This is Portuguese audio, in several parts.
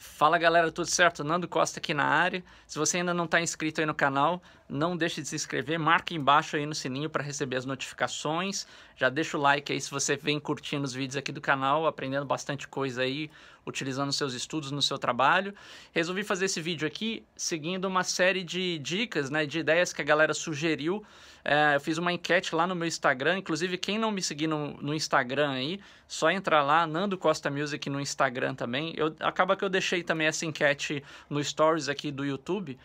Fala galera, tudo certo? Nando Costa aqui na área. Se você ainda não está inscrito aí no canal, não deixe de se inscrever, marca embaixo aí no sininho para receber as notificações. Já deixa o like aí se você vem curtindo os vídeos aqui do canal, aprendendo bastante coisa aí, utilizando seus estudos no seu trabalho. Resolvi fazer esse vídeo aqui seguindo uma série de dicas, né, de ideias que a galera sugeriu. É, eu fiz uma enquete lá no meu Instagram, inclusive quem não me seguir no, no Instagram aí, só entrar lá, Nando Costa Music no Instagram também. Eu, acaba que eu deixei também essa enquete no Stories aqui do YouTube,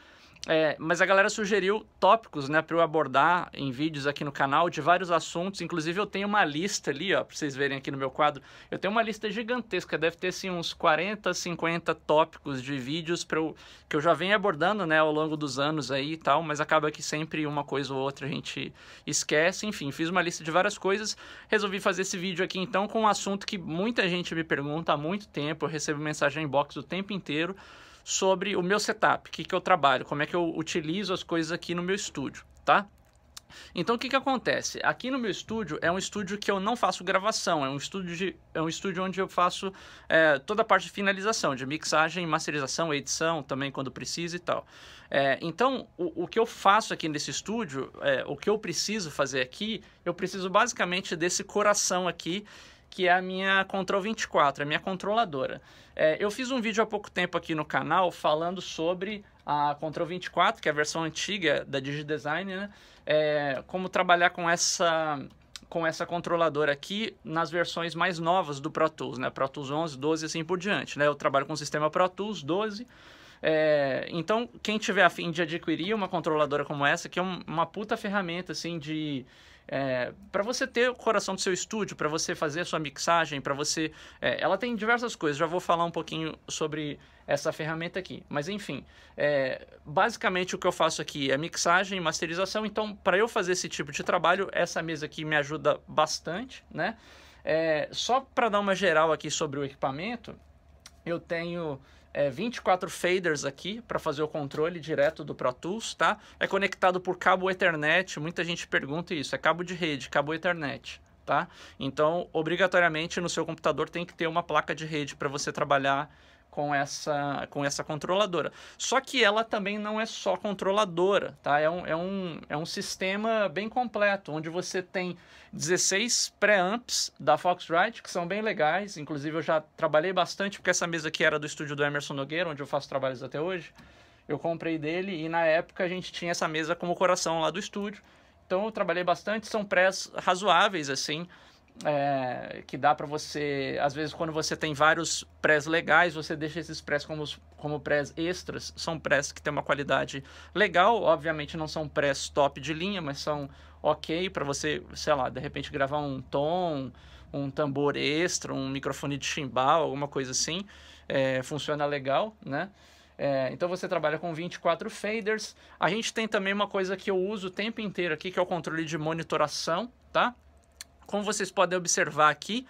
é, mas a galera sugeriu tópicos, né, para eu abordar em vídeos aqui no canal de vários assuntos. Inclusive eu tenho uma lista ali, ó, para vocês verem aqui no meu quadro. Eu tenho uma lista gigantesca, deve ter assim uns 40, 50 tópicos de vídeos para eu que eu já venho abordando, né, ao longo dos anos aí e tal, mas acaba que sempre uma coisa ou outra a gente esquece. Enfim, fiz uma lista de várias coisas. Resolvi fazer esse vídeo aqui então com um assunto que muita gente me pergunta há muito tempo, eu recebo mensagem em inbox o tempo inteiro sobre o meu setup, o que, que eu trabalho, como é que eu utilizo as coisas aqui no meu estúdio, tá? Então o que, que acontece? Aqui no meu estúdio é um estúdio que eu não faço gravação, é um estúdio, de, é um estúdio onde eu faço é, toda a parte de finalização, de mixagem, masterização, edição também quando precisa e tal. É, então o, o, que eu faço aqui nesse estúdio, é, o que eu preciso fazer aqui, eu preciso basicamente desse coração aqui que é a minha Control 24, a minha controladora. É, eu fiz um vídeo há pouco tempo aqui no canal falando sobre a Control 24, que é a versão antiga da DigiDesign, né? É, como trabalhar com essa com essa controladora aqui nas versões mais novas do Pro Tools, né? Pro Tools 11, 12 e assim por diante, né? Eu trabalho com o sistema Pro Tools 12. É, então, quem tiver a fim de adquirir uma controladora como essa, que é um, uma puta ferramenta, assim, de é, para você ter o coração do seu estúdio, para você fazer a sua mixagem, para você. É, ela tem diversas coisas, já vou falar um pouquinho sobre essa ferramenta aqui. Mas enfim, é, basicamente o que eu faço aqui é mixagem e masterização, então para eu fazer esse tipo de trabalho, essa mesa aqui me ajuda bastante, né? É, só para dar uma geral aqui sobre o equipamento, eu tenho é, 24 faders aqui para fazer o controle direto do Pro Tools, tá? É conectado por cabo Ethernet, muita gente pergunta isso, é cabo de rede, cabo Ethernet, tá? Então, obrigatoriamente no seu computador tem que ter uma placa de rede para você trabalhar com essa, com essa controladora. Só que ela também não é só controladora, tá? É um, é um, é um sistema bem completo, onde você tem 16 pré-amps da Foxrite, que são bem legais. Inclusive, eu já trabalhei bastante, porque essa mesa aqui era do estúdio do Emerson Nogueira, onde eu faço trabalhos até hoje. Eu comprei dele e na época a gente tinha essa mesa como coração lá do estúdio. Então eu trabalhei bastante, são prés razoáveis assim é, que dá para você, às vezes quando você tem vários prés legais, você deixa esses prés como, como prés extras, são prés que têm uma qualidade legal, obviamente não são prés top de linha, mas são ok para você, sei lá, de repente gravar um tom, um tambor extra, um microfone de chimbal, alguma coisa assim, é, funciona legal, né? É, então você trabalha com 24 faders. A gente tem também uma coisa que eu uso o tempo inteiro aqui, que é o controle de monitoração, tá? Como vocês podem observar aqui,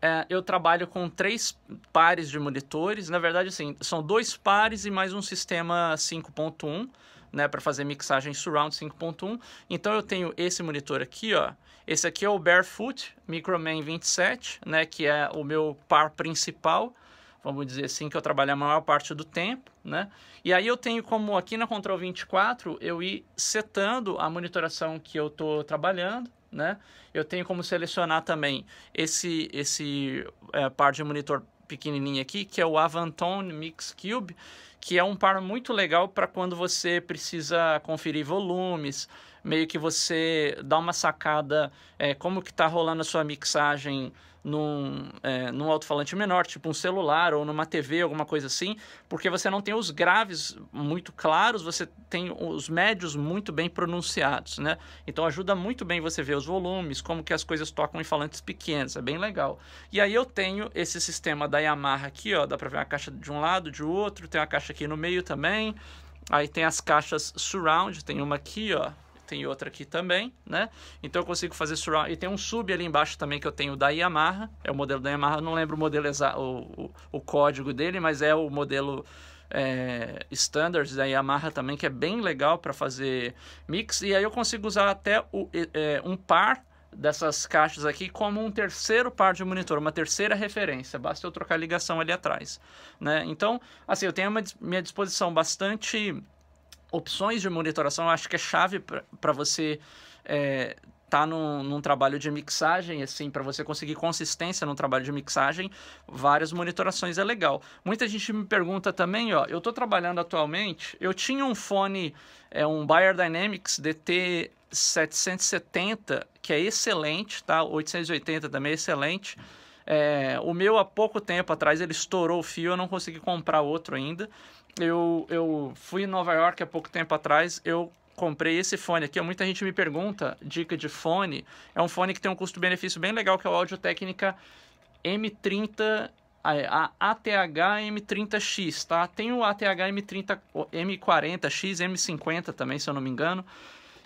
é, eu trabalho com três pares de monitores. Na verdade, assim, são dois pares e mais um sistema 5.1, né, para fazer mixagem surround 5.1. Então eu tenho esse monitor aqui, ó. Esse aqui é o Barefoot Microman 27, né, que é o meu par principal. Vamos dizer assim que eu trabalho a maior parte do tempo, né? E aí eu tenho como aqui na Control 24 eu ir setando a monitoração que eu tô trabalhando né? Eu tenho como selecionar também esse, esse é, par de monitor pequenininho aqui, que é o Avantone Mix Cube, que é um par muito legal para quando você precisa conferir volumes, meio que você dá uma sacada é, como que está rolando a sua mixagem num, é, num alto-falante menor, tipo um celular ou numa TV, alguma coisa assim, porque você não tem os graves muito claros, você tem os médios muito bem pronunciados, né? Então ajuda muito bem você ver os volumes, como que as coisas tocam em falantes pequenos, é bem legal. E aí eu tenho esse sistema da Yamaha aqui, ó, dá pra ver a caixa de um lado, de outro, tem uma caixa aqui no meio também, aí tem as caixas surround, tem uma aqui, ó, tem outra aqui também, né? Então eu consigo fazer surround. E tem um sub ali embaixo também que eu tenho da Yamaha, é o modelo da Yamaha, não lembro o modelo o, o, código dele, mas é o modelo é, standards da Yamaha também, que é bem legal para fazer mix. E aí eu consigo usar até o, é, um par dessas caixas aqui como um terceiro par de monitor, uma terceira referência, basta eu trocar a ligação ali atrás, né? Então, assim, eu tenho a minha disposição bastante opções de monitoração, eu acho que é chave para você é, tá num, num, trabalho de mixagem, assim, para você conseguir consistência no trabalho de mixagem, várias monitorações é legal. Muita gente me pergunta também, ó, eu estou trabalhando atualmente, eu tinha um fone, é um Beyer Dynamics DT770, que é excelente, tá? 880 também é excelente. É, o meu, há pouco tempo atrás, ele estourou o fio, eu não consegui comprar outro ainda. Eu, eu fui em Nova York há pouco tempo atrás, eu comprei esse fone aqui. Muita gente me pergunta, dica de fone. É um fone que tem um custo-benefício bem legal, que é o Audio Técnica M30 é, a ATH M30X, tá? Tem o ATH M30, M40X, M50 também, se eu não me engano.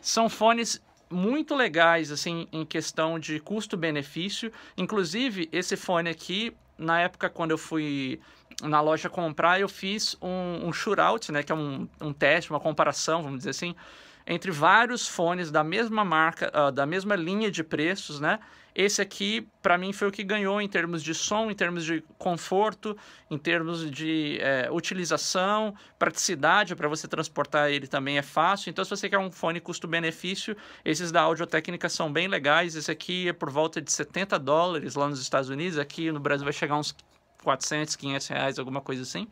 São fones muito legais assim em questão de custo-benefício. Inclusive, esse fone aqui, na época quando eu fui na loja comprar, eu fiz um, um shootout, né, que é um, um teste, uma comparação, vamos dizer assim, entre vários fones da mesma marca, uh, da mesma linha de preços, né? Esse aqui, para mim, foi o que ganhou em termos de som, em termos de conforto, em termos de é, utilização, praticidade, para você transportar ele também é fácil. Então, se você quer um fone custo-benefício, esses da Audio-Técnica são bem legais. Esse aqui é por volta de 70 dólares lá nos Estados Unidos, aqui no Brasil vai chegar uns 400, 500 reais, alguma coisa assim.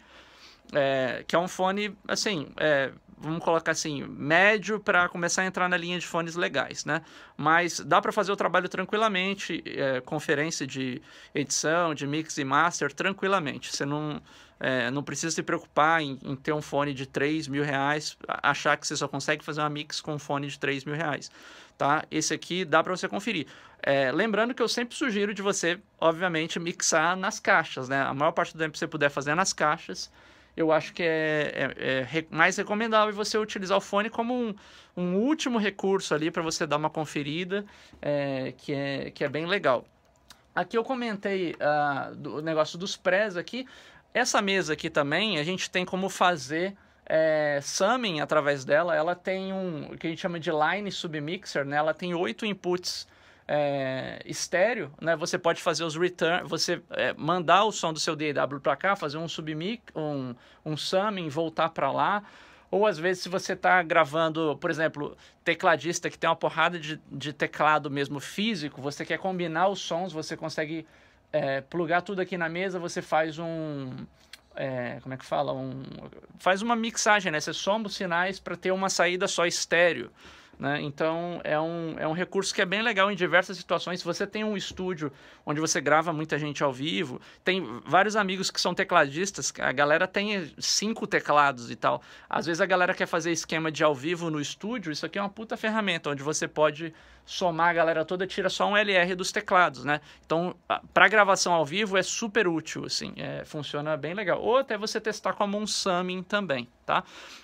É, que é um fone, assim, é, vamos colocar assim, médio para começar a entrar na linha de fones legais, né? Mas dá para fazer o trabalho tranquilamente, é, conferência de edição, de mix e master, tranquilamente. Você não, é, não precisa se preocupar em, em, ter um fone de 3 mil reais, achar que você só consegue fazer uma mix com um fone de 3 mil reais, tá? Esse aqui dá para você conferir. É, lembrando que eu sempre sugiro de você, obviamente, mixar nas caixas, né? A maior parte do tempo que você puder fazer é nas caixas, eu acho que é, é, é, mais recomendável você utilizar o fone como um, um último recurso ali para você dar uma conferida, é, que, é, que é bem legal. Aqui eu comentei uh, do, o negócio dos prés aqui. Essa mesa aqui também, a gente tem como fazer é, summing através dela. Ela tem um, o que a gente chama de line submixer, né? Ela tem oito inputs é, estéreo, né? Você pode fazer os return, você é, mandar o som do seu DAW para cá, fazer um submix, um, um summing, voltar para lá. Ou às vezes, se você está gravando, por exemplo, tecladista que tem uma porrada de, de teclado mesmo físico, você quer combinar os sons, você consegue é, plugar tudo aqui na mesa, você faz um. É, como é que fala? Um, faz uma mixagem, né? Você soma os sinais para ter uma saída só estéreo. Né? Então, é um, é um recurso que é bem legal em diversas situações. Se você tem um estúdio onde você grava muita gente ao vivo, tem vários amigos que são tecladistas, a galera tem cinco teclados e tal. Às vezes a galera quer fazer esquema de ao vivo no estúdio, isso aqui é uma puta ferramenta onde você pode somar a galera toda, tira só um LR dos teclados, né? Então, para gravação ao vivo é super útil, assim, é, funciona bem legal. Ou até você testar com a summing também, tá?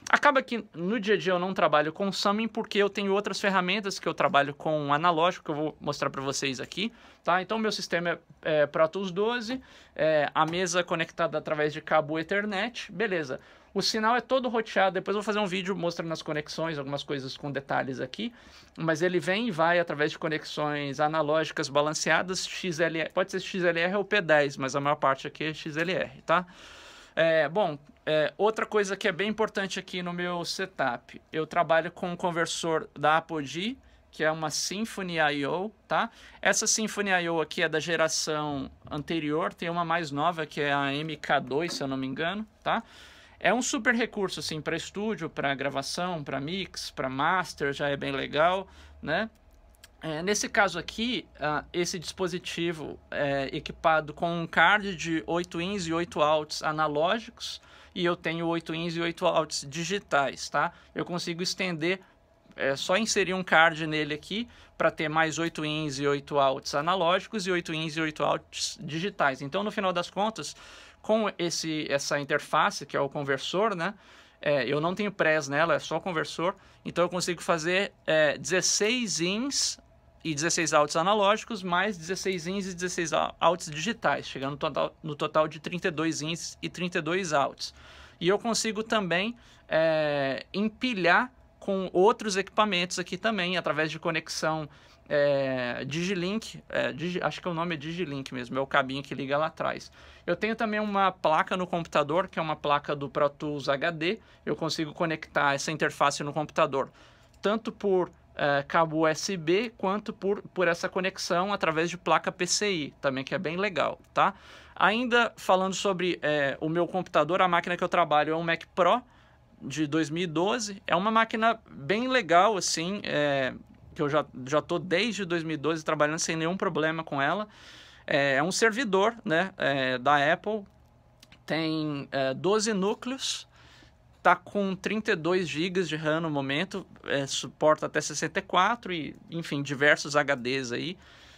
Acaba que no dia a dia eu não trabalho com Summing porque eu tenho outras ferramentas que eu trabalho com analógico, que eu vou mostrar para vocês aqui, tá? Então, meu sistema é, é Pro Tools 12, é, a mesa conectada através de cabo Ethernet, beleza. O sinal é todo roteado. Depois eu vou fazer um vídeo mostrando as conexões, algumas coisas com detalhes aqui. Mas ele vem e vai através de conexões analógicas balanceadas, XLR. Pode ser XLR ou P10, mas a maior parte aqui é XLR, tá? É, bom, é, outra coisa que é bem importante aqui no meu setup. Eu trabalho com um conversor da Apogee, que é uma Symphony I.O., tá? Essa Symphony I.O. aqui é da geração anterior, tem uma mais nova que é a MK2, se eu não me engano, tá? É um super recurso assim para estúdio, para gravação, para mix, para master, já é bem legal, né? É, nesse caso aqui, uh, esse dispositivo é equipado com um card de 8 ins e 8 outs analógicos e eu tenho 8 ins e 8 outs digitais, tá? Eu consigo estender, é só inserir um card nele aqui para ter mais 8 ins e 8 outs analógicos e 8 ins e 8 outs digitais. Então, no final das contas, com esse, essa interface, que é o conversor, né? É, eu não tenho press nela, é só conversor. Então eu consigo fazer é, 16 ins e 16 outs analógicos, mais 16 ins e 16 outs digitais, chegando no total, no total de 32 ins e 32 outs. E eu consigo também é, empilhar com outros equipamentos aqui também, através de conexão é, Digilink, é, Digi, acho que é o nome é Digilink mesmo, é o cabinho que liga lá atrás. Eu tenho também uma placa no computador, que é uma placa do Pro Tools HD, eu consigo conectar essa interface no computador, tanto por é, cabo USB quanto por, por essa conexão através de placa PCI, também que é bem legal, tá? Ainda falando sobre é, o meu computador, a máquina que eu trabalho é um Mac Pro, de 2012. É uma máquina bem legal, assim, é, que eu já, já tô desde 2012 trabalhando sem nenhum problema com ela. É, é um servidor né, é, da Apple, tem é, 12 núcleos, tá com 32 GB de RAM no momento, é, suporta até 64 e, enfim, diversos HDs aí.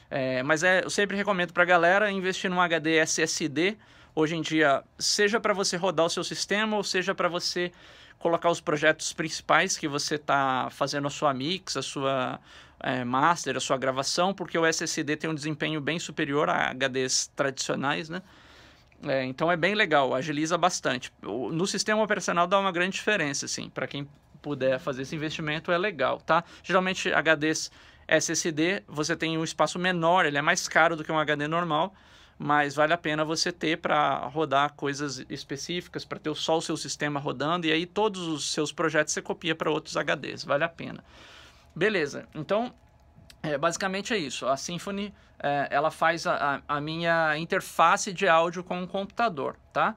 É, mas é, eu sempre recomendo para a galera investir num HD SSD, hoje em dia, seja para você rodar o seu sistema ou seja para você colocar os projetos principais que você está fazendo a sua mix, a sua é, master, a sua gravação, porque o SSD tem um desempenho bem superior a HDs tradicionais, né? É, então é bem legal, agiliza bastante. No sistema operacional dá uma grande diferença, assim, para quem puder fazer esse investimento é legal, tá? Geralmente HDs SSD você tem um espaço menor, ele é mais caro do que um HD normal, mas vale a pena você ter para rodar coisas específicas, para ter só o seu sistema rodando, e aí todos os seus projetos você copia para outros HDs, vale a pena. Beleza, então é, basicamente é isso. A Symfony é, ela faz a, a, minha interface de áudio com o computador, tá?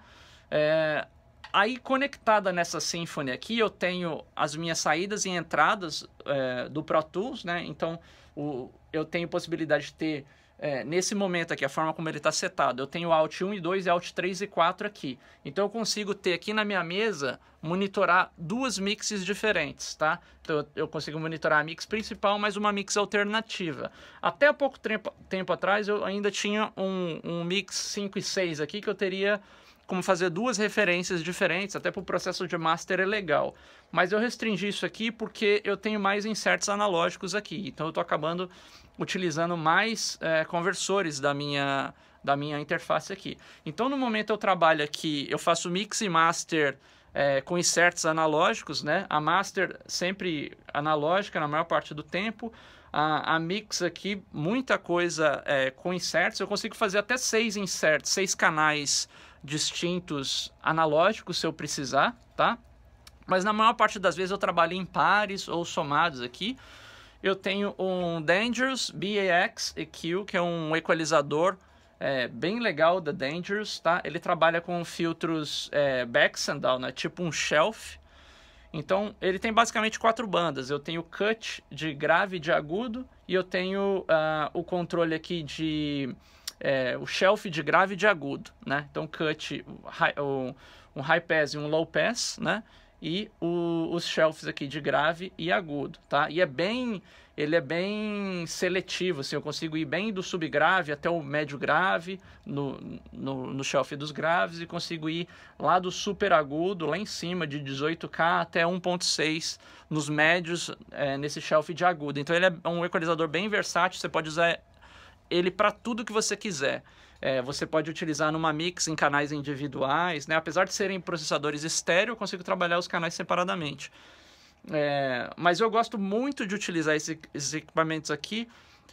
É, aí conectada nessa Symfony aqui eu tenho as minhas saídas e entradas é, do Pro Tools, né? Então o, eu tenho possibilidade de ter é, nesse momento aqui, a forma como ele está setado, eu tenho Alt 1 e 2 e Alt 3 e 4 aqui. Então eu consigo ter aqui na minha mesa, monitorar duas mixes diferentes, tá? Então eu consigo monitorar a mix principal, mas uma mix alternativa. Até há pouco tempo, tempo atrás eu ainda tinha um, um mix 5 e 6 aqui que eu teria como fazer duas referências diferentes, até para o processo de master é legal. Mas eu restringi isso aqui porque eu tenho mais inserts analógicos aqui, então eu estou acabando utilizando mais é, conversores da minha, da minha interface aqui. Então no momento eu trabalho aqui, eu faço mix e master é, com inserts analógicos, né? A master sempre analógica na maior parte do tempo, a, a, mix aqui, muita coisa é, com inserts. Eu consigo fazer até seis inserts, seis canais distintos analógicos se eu precisar, tá? Mas na maior parte das vezes eu trabalho em pares ou somados aqui. Eu tenho um Dangerous BAX EQ, que é um equalizador é, bem legal da Dangerous, tá? Ele trabalha com filtros é, back sandal, né? Tipo um shelf. Então, ele tem basicamente quatro bandas. Eu tenho cut de grave e de agudo e eu tenho uh, o controle aqui de é, o shelf de grave e de agudo, né? Então, cut, um high pass e um low pass, né? E o, os shelves aqui de grave e agudo, tá? E é bem, ele é bem seletivo, assim, eu consigo ir bem do subgrave até o médio grave no, no, no shelf dos graves e consigo ir lá do super agudo, lá em cima, de 18K até 1.6 nos médios é, nesse shelf de agudo. Então ele é um equalizador bem versátil, você pode usar ele para tudo que você quiser. É, você pode utilizar numa mix em canais individuais, né? Apesar de serem processadores estéreo, eu consigo trabalhar os canais separadamente. É, mas eu gosto muito de utilizar esse, esses equipamentos aqui,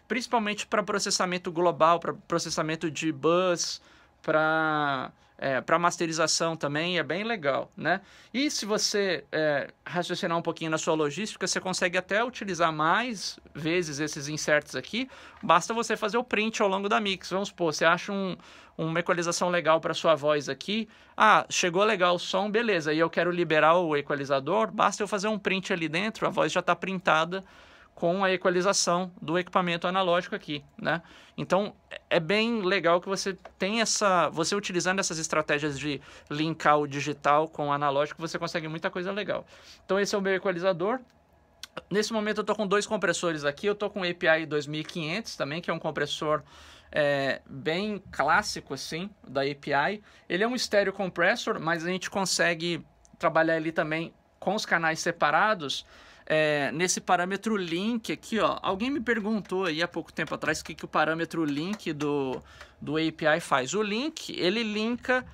principalmente para processamento global, para processamento de bus, para é, para masterização também é bem legal, né? E se você é, raciocinar um pouquinho na sua logística, você consegue até utilizar mais vezes esses inserts aqui. Basta você fazer o print ao longo da mix. Vamos supor, você acha um, uma equalização legal para sua voz aqui. Ah, chegou legal o som, beleza. E eu quero liberar o equalizador, basta eu fazer um print ali dentro, a voz já está printada com a equalização do equipamento analógico aqui, né? Então é bem legal que você tem essa, você utilizando essas estratégias de linkar o digital com o analógico, você consegue muita coisa legal. Então esse é o meu equalizador. Nesse momento eu estou com dois compressores aqui, eu estou com o API 2500 também, que é um compressor é, bem clássico assim da API. Ele é um estéreo compressor, mas a gente consegue trabalhar ele também com os canais separados é, nesse parâmetro link aqui, ó. Alguém me perguntou aí há pouco tempo atrás o que, que o parâmetro link do, do API faz. O link, ele linka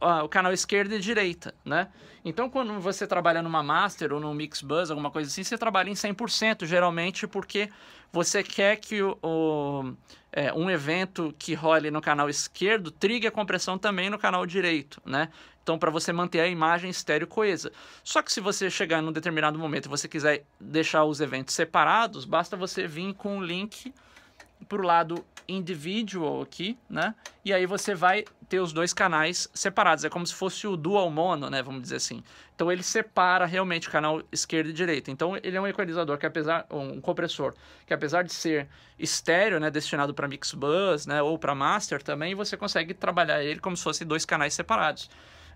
ó, o canal esquerdo e direita, né? Então, quando você trabalha numa master ou num mix bus, alguma coisa assim, você trabalha em 100% geralmente porque você quer que o, o é, um evento que role no canal esquerdo trigue a compressão também no canal direito, né? Então, para você manter a imagem estéreo coesa. Só que se você chegar num determinado momento e você quiser deixar os eventos separados, basta você vir com o um link para o lado individual aqui, né? E aí você vai ter os dois canais separados. É como se fosse o dual mono, né? Vamos dizer assim. Então ele separa realmente o canal esquerdo e direito. Então ele é um equalizador que apesar um compressor que apesar de ser estéreo, né, destinado para mix bus, né, ou para master também, você consegue trabalhar ele como se fossem dois canais separados.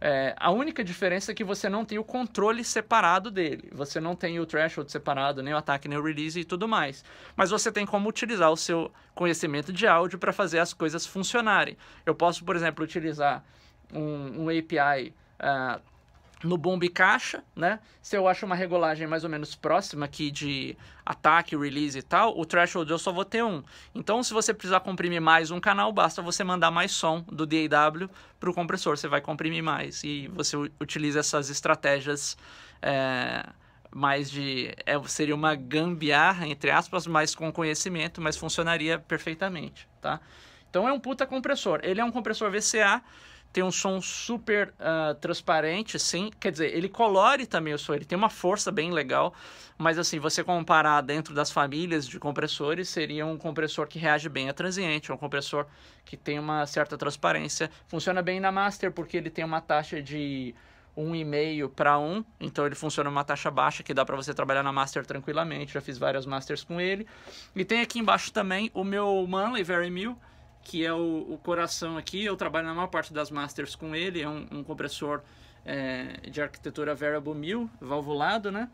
É, a única diferença é que você não tem o controle separado dele. Você não tem o threshold separado, nem o ataque, nem o release e tudo mais. Mas você tem como utilizar o seu conhecimento de áudio para fazer as coisas funcionarem. Eu posso, por exemplo, utilizar um, um API. Uh, ah, no bombe caixa, né? Se eu acho uma regulagem mais ou menos próxima aqui de ataque, release e tal, o threshold eu só vou ter um. Então, se você precisar comprimir mais um canal, basta você mandar mais som do DAW para o compressor, você vai comprimir mais. E você utiliza essas estratégias é, mais de... É, seria uma gambiarra, entre aspas, mas com conhecimento, mas funcionaria perfeitamente, tá? Então, é um puta compressor. Ele é um compressor VCA, tem um som super uh, transparente, sim. Quer dizer, ele colore também o som, ele tem uma força bem legal. Mas assim, você comparar dentro das famílias de compressores, seria um compressor que reage bem a transiente, é um compressor que tem uma certa transparência. Funciona bem na master porque ele tem uma taxa de 1,5 para 1, então ele funciona uma taxa baixa que dá para você trabalhar na master tranquilamente. Já fiz várias masters com ele. E tem aqui embaixo também o meu Manley Very Mill que é o, o, coração aqui. Eu trabalho na maior parte das masters com ele, é um, um compressor é, de arquitetura Variable 1000, valvulado, né?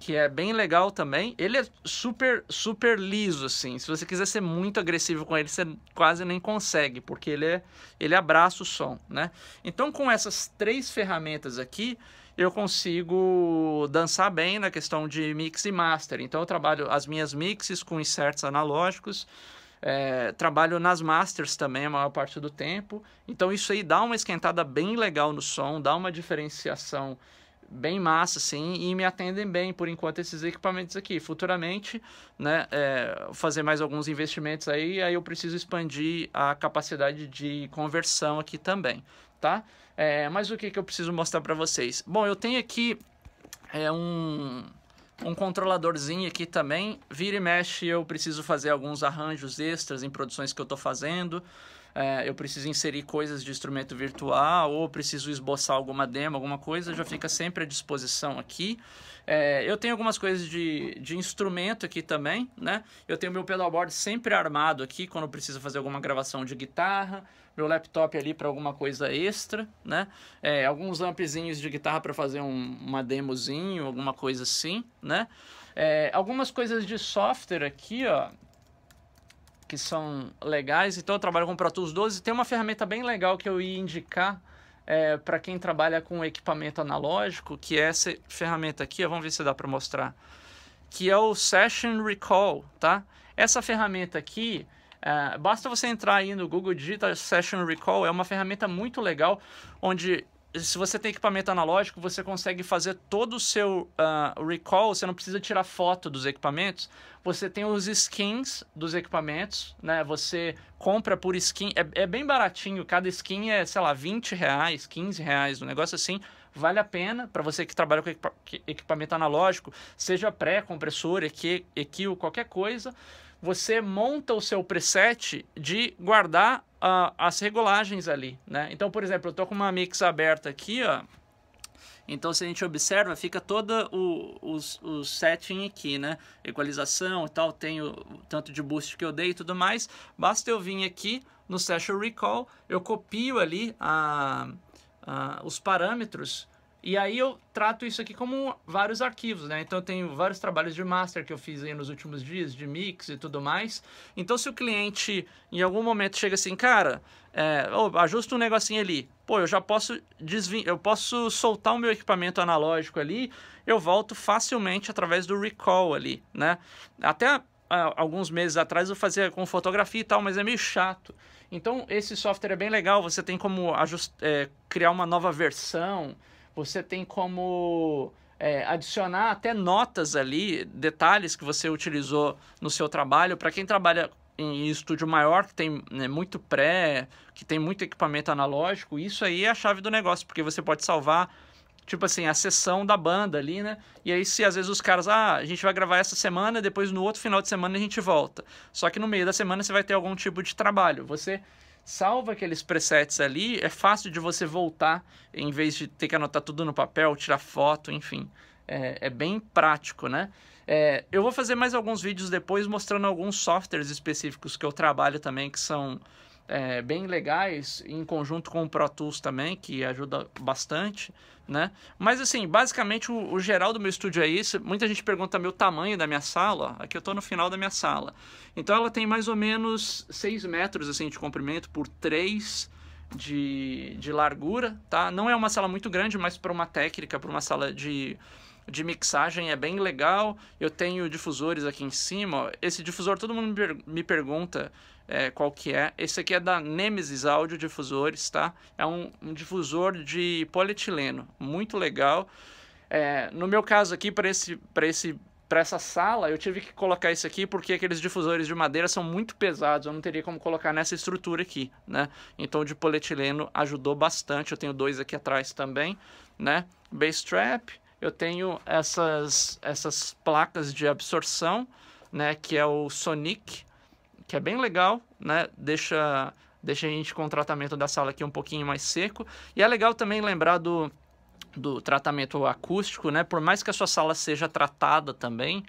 Que é bem legal também. Ele é super, super liso, assim. Se você quiser ser muito agressivo com ele, você quase nem consegue, porque ele, é, ele abraça o som, né? Então, com essas três ferramentas aqui, eu consigo dançar bem na questão de mix e master. Então, eu trabalho as minhas mixes com inserts analógicos, é, trabalho nas masters também a maior parte do tempo. Então isso aí dá uma esquentada bem legal no som, dá uma diferenciação bem massa, assim, e me atendem bem por enquanto esses equipamentos aqui. Futuramente, né, é, fazer mais alguns investimentos aí, aí eu preciso expandir a capacidade de conversão aqui também, tá? É, mas o que, que eu preciso mostrar para vocês? Bom, eu tenho aqui é, um um controladorzinho aqui também. Vira e mexe, eu preciso fazer alguns arranjos extras em produções que eu estou fazendo. É, eu preciso inserir coisas de instrumento virtual ou preciso esboçar alguma demo, alguma coisa, já fica sempre à disposição aqui. É, eu tenho algumas coisas de, de instrumento aqui também, né? Eu tenho meu pedalboard sempre armado aqui quando preciso fazer alguma gravação de guitarra, meu laptop ali para alguma coisa extra, né? É, alguns ampzinhos de guitarra para fazer um, uma demozinho, alguma coisa assim, né? É, algumas coisas de software aqui, ó, que são legais. Então eu trabalho com Pro Tools 12. Tem uma ferramenta bem legal que eu ia indicar é, para quem trabalha com equipamento analógico, que é essa ferramenta aqui. Ó, vamos ver se dá para mostrar. Que é o Session Recall, tá? Essa ferramenta aqui, é, basta você entrar aí no Google Digital Session Recall, é uma ferramenta muito legal, onde se você tem equipamento analógico, você consegue fazer todo o seu uh, recall, você não precisa tirar foto dos equipamentos. Você tem os skins dos equipamentos, né? Você compra por skin, é, é bem baratinho, cada skin é, sei lá, 20 reais, 15 reais, um negócio assim vale a pena para você que trabalha com equipamento analógico, seja pré, compressor, equi, equio, qualquer coisa você monta o seu preset de guardar uh, as regulagens ali, né? Então, por exemplo, eu tô com uma mix aberta aqui, ó. Então, se a gente observa, fica todo o, os, setting aqui, né? Equalização e tal, tem o tanto de boost que eu dei e tudo mais. Basta eu vir aqui no Session Recall, eu copio ali a, ah, a ah, os parâmetros e aí eu trato isso aqui como vários arquivos, né? Então eu tenho vários trabalhos de master que eu fiz aí nos últimos dias, de mix e tudo mais. Então se o cliente em algum momento chega assim, cara, é, oh, ajusta um negocinho ali. Pô, eu já posso desvin... eu posso soltar o meu equipamento analógico ali, eu volto facilmente através do recall ali, né? Até ah, alguns meses atrás eu fazia com fotografia e tal, mas é meio chato. Então esse software é bem legal, você tem como ajust... é, criar uma nova versão, você tem como é, adicionar até notas ali, detalhes que você utilizou no seu trabalho. Para quem trabalha em estúdio maior, que tem né, muito pré, que tem muito equipamento analógico, isso aí é a chave do negócio, porque você pode salvar tipo assim, a sessão da banda ali, né? E aí, se às vezes os caras, ah, a gente vai gravar essa semana, depois no outro final de semana a gente volta. Só que no meio da semana você vai ter algum tipo de trabalho. Você salva aqueles presets ali, é fácil de você voltar em vez de ter que anotar tudo no papel, tirar foto, enfim. É, é bem prático, né? É, eu vou fazer mais alguns vídeos depois mostrando alguns softwares específicos que eu trabalho também, que são é, bem legais, em conjunto com o Pro Tools também, que ajuda bastante, né? Mas assim, basicamente o, o geral do meu estúdio é isso. Muita gente pergunta meu tamanho da minha sala. Aqui eu estou no final da minha sala. Então ela tem mais ou menos 6 metros assim, de comprimento por 3 de, de largura, tá? Não é uma sala muito grande, mas para uma técnica, para uma sala de de mixagem é bem legal. Eu tenho difusores aqui em cima. Esse difusor todo mundo me pergunta é, qual que é. Esse aqui é da Nemesis Audio Difusores, tá? É um, um difusor de polietileno, muito legal. É, no meu caso aqui, para esse, pra esse para essa sala, eu tive que colocar isso aqui porque aqueles difusores de madeira são muito pesados, eu não teria como colocar nessa estrutura aqui, né? Então, de polietileno ajudou bastante. Eu tenho dois aqui atrás também, né? Bass trap, eu tenho essas essas placas de absorção, né, que é o Sonic que é bem legal, né? Deixa, deixa a gente com o tratamento da sala aqui um pouquinho mais seco. E é legal também lembrar do, do tratamento acústico, né? Por mais que a sua sala seja tratada também,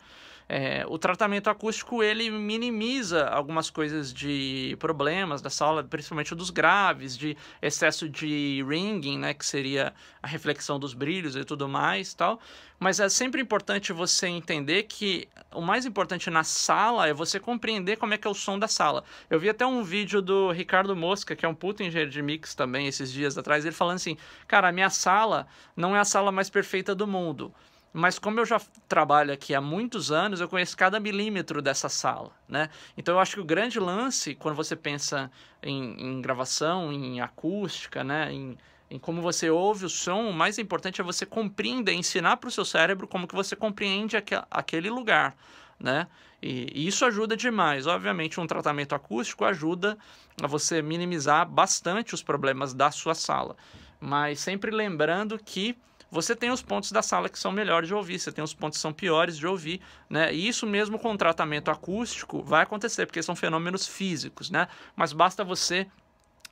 é, o tratamento acústico ele minimiza algumas coisas de problemas da sala, principalmente dos graves, de excesso de ringing, né, que seria a reflexão dos brilhos e tudo mais, tal. Mas é sempre importante você entender que o mais importante na sala é você compreender como é que é o som da sala. Eu vi até um vídeo do Ricardo Mosca, que é um puto engenheiro de mix também, esses dias atrás, ele falando assim: "Cara, a minha sala não é a sala mais perfeita do mundo, mas como eu já trabalho aqui há muitos anos, eu conheço cada milímetro dessa sala, né? Então eu acho que o grande lance, quando você pensa em, em gravação, em acústica, né? Em, em como você ouve o som, o mais importante é você compreender, ensinar para o seu cérebro como que você compreende aquele lugar, né? E, isso ajuda demais. Obviamente, um tratamento acústico ajuda a você minimizar bastante os problemas da sua sala, mas sempre lembrando que você tem os pontos da sala que são melhores de ouvir, você tem os pontos que são piores de ouvir, né? E isso mesmo com o tratamento acústico vai acontecer, porque são fenômenos físicos, né? Mas basta você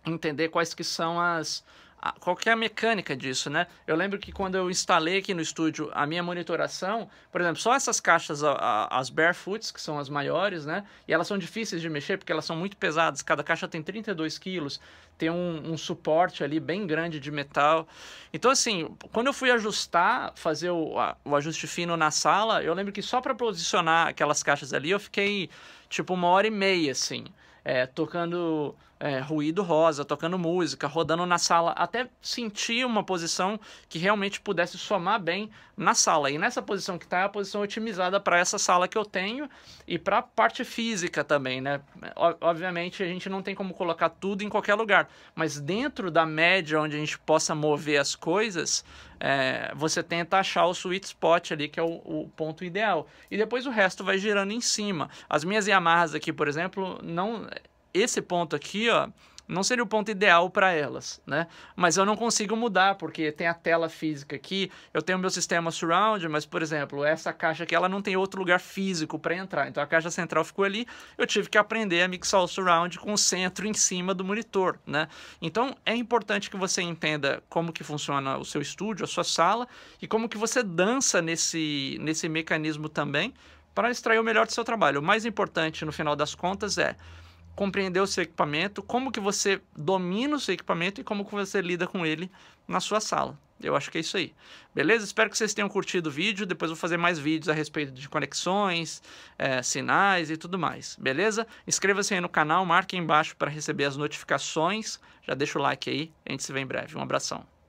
entender quais que são as qual que é a mecânica disso, né? Eu lembro que quando eu instalei aqui no estúdio a minha monitoração, por exemplo, só essas caixas, a, a, as barefoots, que são as maiores, né? E elas são difíceis de mexer porque elas são muito pesadas. Cada caixa tem 32 quilos, tem um, um suporte ali bem grande de metal. Então, assim, quando eu fui ajustar, fazer o, a, o ajuste fino na sala, eu lembro que só para posicionar aquelas caixas ali eu fiquei tipo uma hora e meia, assim, é, tocando é, ruído rosa, tocando música, rodando na sala, até sentir uma posição que realmente pudesse somar bem na sala. E nessa posição que está é a posição otimizada para essa sala que eu tenho e para a parte física também, né? Obviamente a gente não tem como colocar tudo em qualquer lugar, mas dentro da média onde a gente possa mover as coisas, é, você tenta achar o sweet spot ali, que é o, o, ponto ideal. E depois o resto vai girando em cima. As minhas Yamahas aqui, por exemplo, não esse ponto aqui, ó, não seria o ponto ideal para elas, né? Mas eu não consigo mudar porque tem a tela física aqui, eu tenho meu sistema surround, mas por exemplo, essa caixa aqui ela não tem outro lugar físico para entrar. Então a caixa central ficou ali, eu tive que aprender a mixar o surround com o centro em cima do monitor, né? Então é importante que você entenda como que funciona o seu estúdio, a sua sala e como que você dança nesse nesse mecanismo também para extrair o melhor do seu trabalho. O mais importante no final das contas é compreender o seu equipamento, como que você domina o seu equipamento e como que você lida com ele na sua sala. Eu acho que é isso aí. Beleza? Espero que vocês tenham curtido o vídeo. Depois vou fazer mais vídeos a respeito de conexões, é, sinais e tudo mais. Beleza? Inscreva-se aí no canal, marque aí embaixo para receber as notificações. Já deixa o like aí. A gente se vê em breve. Um abração.